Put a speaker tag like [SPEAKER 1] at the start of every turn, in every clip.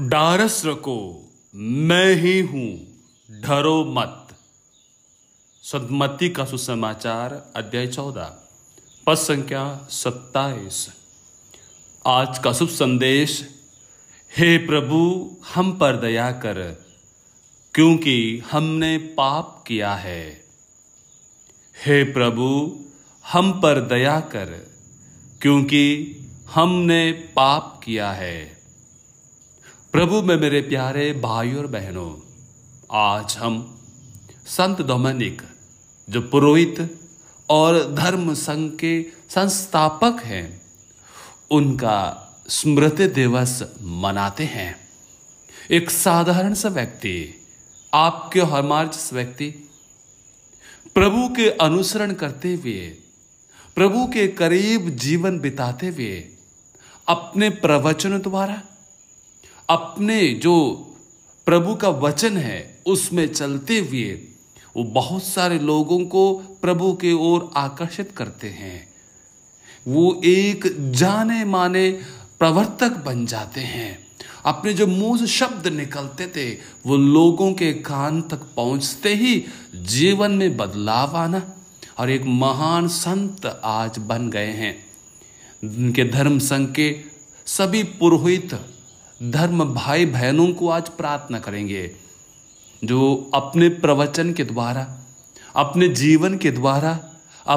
[SPEAKER 1] डारस रखो मैं ही हूं डरो मत सदमती का सुसमाचार अध्याय चौदह पद संख्या सत्ताईस आज का शुभ संदेश हे प्रभु हम पर दया कर क्योंकि हमने पाप किया है हे प्रभु हम पर दया कर क्योंकि हमने पाप किया है प्रभु में मेरे प्यारे भाई और बहनों आज हम संत दोमनिक जो पुरोहित और धर्म संघ के संस्थापक हैं उनका स्मृति दिवस मनाते हैं एक साधारण सा व्यक्ति आपके हमार जिस व्यक्ति प्रभु के अनुसरण करते हुए प्रभु के करीब जीवन बिताते हुए अपने प्रवचन द्वारा अपने जो प्रभु का वचन है उसमें चलते हुए वो बहुत सारे लोगों को प्रभु के ओर आकर्षित करते हैं वो एक जाने माने प्रवर्तक बन जाते हैं अपने जो मुंह से शब्द निकलते थे वो लोगों के कान तक पहुंचते ही जीवन में बदलाव आना और एक महान संत आज बन गए हैं उनके धर्म संघ के सभी पुरोहित धर्म भाई बहनों को आज प्रार्थना करेंगे जो अपने प्रवचन के द्वारा अपने जीवन के द्वारा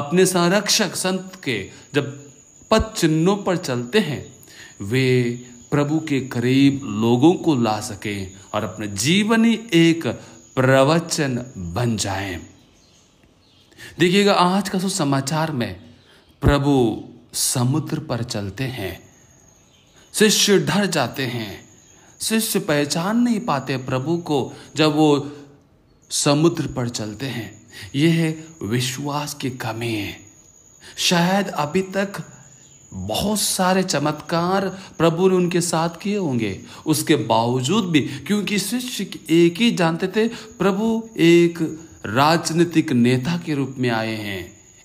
[SPEAKER 1] अपने संरक्षक संत के जब पद चिन्हों पर चलते हैं वे प्रभु के करीब लोगों को ला सकें और अपने जीवन ही एक प्रवचन बन जाएं। देखिएगा आज का सुसमाचार में प्रभु समुद्र पर चलते हैं शिष्य डर जाते हैं शिष्य पहचान नहीं पाते प्रभु को जब वो समुद्र पर चलते हैं यह विश्वास की कमी है शायद अभी तक बहुत सारे चमत्कार प्रभु ने उनके साथ किए होंगे उसके बावजूद भी क्योंकि शिष्य एक ही जानते थे प्रभु एक राजनीतिक नेता के रूप में आए हैं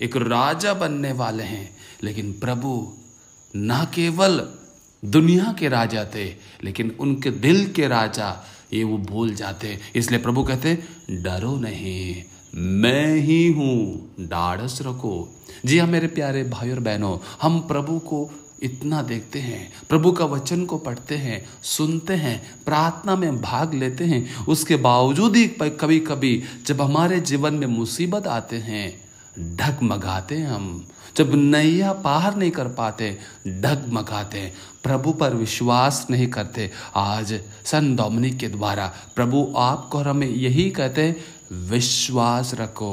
[SPEAKER 1] एक राजा बनने वाले हैं लेकिन प्रभु न केवल दुनिया के राजा थे लेकिन उनके दिल के राजा ये वो भूल जाते इसलिए प्रभु कहते डरो नहीं मैं ही हूं डाढ़स रखो जी हाँ मेरे प्यारे भाई और बहनों हम प्रभु को इतना देखते हैं प्रभु का वचन को पढ़ते हैं सुनते हैं प्रार्थना में भाग लेते हैं उसके बावजूद ही कभी कभी जब हमारे जीवन में मुसीबत आते हैं ढगमगाते हम जब नैया पार नहीं कर पाते ढगमगाते प्रभु पर विश्वास नहीं करते आज सन डोमिनिक के द्वारा प्रभु आपको और हमें यही कहते हैं विश्वास रखो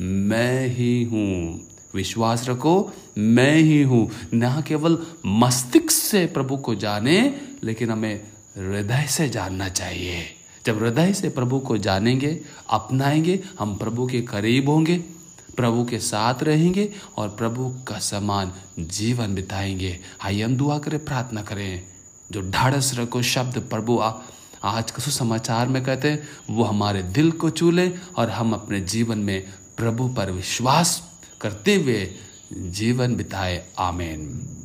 [SPEAKER 1] मैं ही हूँ विश्वास रखो मैं ही हूँ ना केवल मस्तिष्क से प्रभु को जाने लेकिन हमें हृदय से जानना चाहिए जब हृदय से प्रभु को जानेंगे अपनाएंगे हम प्रभु के करीब होंगे प्रभु के साथ रहेंगे और प्रभु का समान जीवन बिताएंगे आइए हम दुआ करें प्रार्थना करें जो ढाड़स रखो शब्द प्रभु आ, आज का सुसमाचार में कहते हैं वो हमारे दिल को चू लें और हम अपने जीवन में प्रभु पर विश्वास करते हुए जीवन बिताए आमेन